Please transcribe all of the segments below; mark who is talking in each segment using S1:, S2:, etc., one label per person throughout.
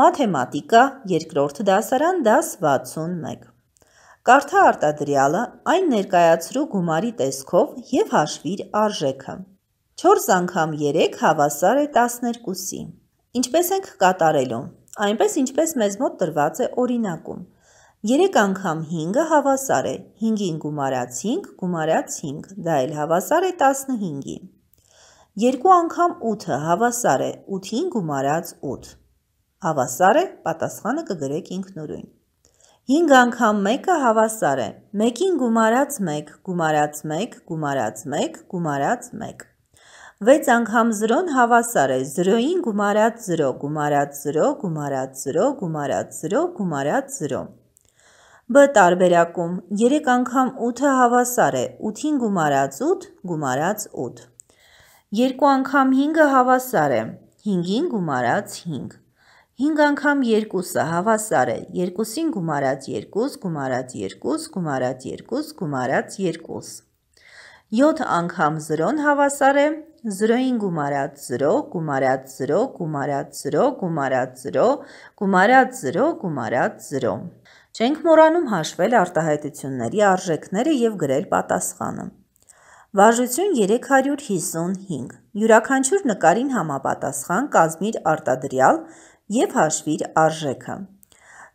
S1: Մաթեմատիկա, երկրորդ դասարան, դաս 61։ Կարդա արտադրյալը, այն ներկայացրու գումարի տեսքով եւ հաշվիր արժեքը։ 4 անգամ 3 հավասար է 12-ի։ Ինչպես ենք կատարելու։ Այնպես ինչպես մեզ մոտ տրված է օրինակում։ 3 անգամ 5-ը հավասար է 5-ին գումարած 5, գումարած 5, դա էլ հավասար է 15-ի։ 2 անգամ 8-ը հավասար է 8-ին գումարած 8։ Հավասար է, պատասխանը կգրեք ինքնուրույն։ 5 անգամ 1-ը հավասար է։ 1-ին գումարած 1, գումարած 1, գումարած 1, գումարած 1։ 6 անգամ 0-ն հավասար է 0-ին գումարած 0, գումարած 0, գումարած 0, գումարած 0, գումարած 0։ Բ տարբերակում 3 անգամ 8-ը հավասար է 8-ին գումարած 8, գումարած 8։ 2 անգամ 5-ը հավասար է 5-ին գումարած 5։ 5 անգամ 2-ը հավասար է 2-ին գումարած 2, գումարած 2, գումարած 2, գումարած 2։ 7 անգամ 0-ն հավասար է 0-ին գումարած 0, գումարած 0, գումարած 0, գումարած 0, գումարած 0, գումարած 0։ Չենք մոռանում հաշվել արտահայտությունների արժեքները եւ գրել պատասխանը։ Վարժություն 355։ Յուրաքանչյուր նկարին համապատասխան կազմիր արտադրյալ և հաշվիր արժեքը։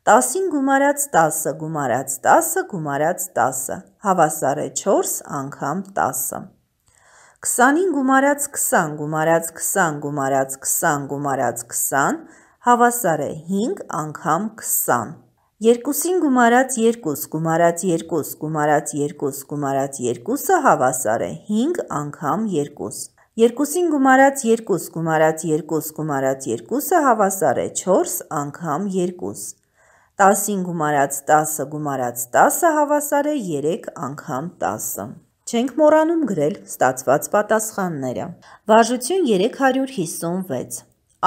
S1: 10-ին գումարած 10, գումարած 10, գումարած 10, հավասար է 4 անգամ 10։ 20-ին գումարած 20, գումարած 20, գումարած 20, գումարած 20, հավասար է 5 անգամ 20։ 2-ին գումարած 2, գումարած 2, գումարած 2, գումարած 2-ը հավասար է 5 անգամ 2։ Երկուսին գումարած երկուս գումարած երկուս գումարած երկուսը հավասար է 4 անգամ երկուս։ 10-ին գումարած 10 գումարած 10 հավասար է 3 անգամ 10-ը։ Չենք մոռանում գրել ստացված պատասխանները։ Վարժություն 356։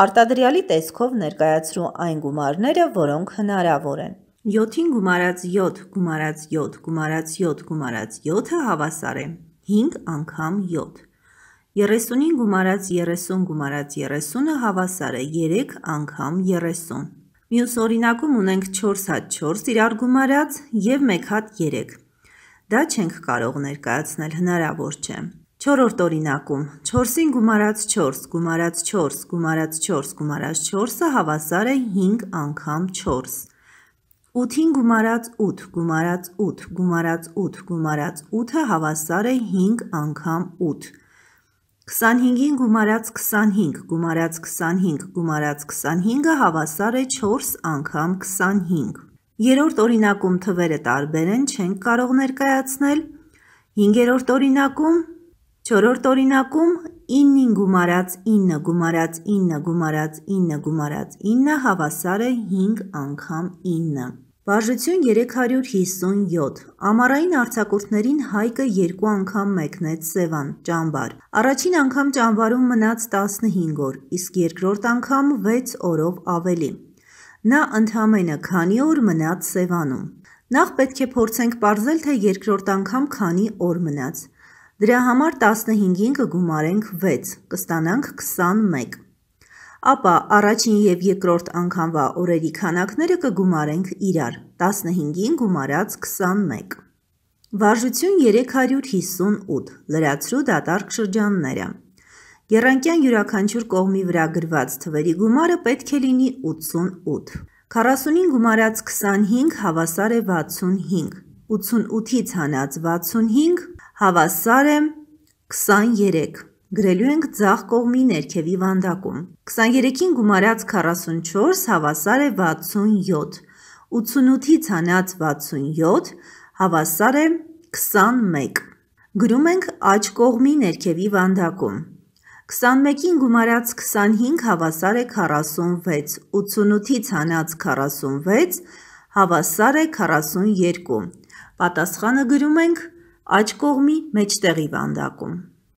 S1: Արտադրյալի տեսքով ներկայացրու այն գումարները, որոնք հնարավոր են։ 7-ին գումարած 7 գումարած 7 գումարած 7 գումարած 7-ը հավասար է 5 անգամ 7։ 35 գումարած 30 գումարած 30-ը հավասար է 3 անգամ 30։ Մյուս օրինակում ունենք 4 հատ 4 իրար գումարած և 1 հատ 3։ Դա չենք կարող ներկայացնել, հնարավոր չէ։ Չորորդ օրինակում 4-ին գումարած 4, գումարած 4, գումարած 4, գումարած 4-ը հավասար է 5 անգամ 4։ 8-ին գումարած 8, գումարած 8, գումարած 8, գումարած 8-ը հավասար է 5 անգամ 8։ 25-ին գումարած 25 գումարած 25 գումարած 25-ը հավասար է 4 անգամ 25։ Երորդ օրինակում թվերը տարբեր են, չենք կարող ներկայացնել։ 5-րդ օրինակում, 4-րդ օրինակում 9-ին գումարած 9 գումարած 9 գումարած 9 գումարած 9 հավասար է 5 անգամ 9։ Բաժություն 357 Ամառային արձակուրդներին Հայկը երկու անգամ մեկնեց Սևան, ճամբար։ Առաջին անգամ ճամբարում մնաց 15 օր, իսկ երկրորդ անգամ 6 օրով ավելի։ Նա ընդամենը քանի օր մնաց Սևանում։ Նախ պետք է փորձենք ողրել, թե երկրորդ անգամ քանի օր մնաց։ Դրա համար 15-ին կգումարենք 6, կստանանք 21 ապա առաջին եւ երկրորդ անգամվա օրերի քանակները կգումարենք իրար 15-ին գումարած 21 Վարժություն 358 լրացրու դատարկ շրջանները Գերանքյան յուրաքանչյուր կողմի վրա գրված թվերի գումարը պետք է լինի 88 45 գումարած 25 հավասար է 65 88-ից հանած 65 հավասար է 23 գրելու ենք ձախ կողմի ներքևի վանդակում։ 23-ին գումարած 44 հավասար է 67, 88-ից հանած 67 հավասար է 21։ Գրում ենք աջ կողմի ներքևի վանդակում։ 21-ին գումարած 25 հավասար է 46, 88-ից հանած 46 հավասար է 42։ Պատասխանը գրում ենք աջ կողմի մեջտեղի վանդակում։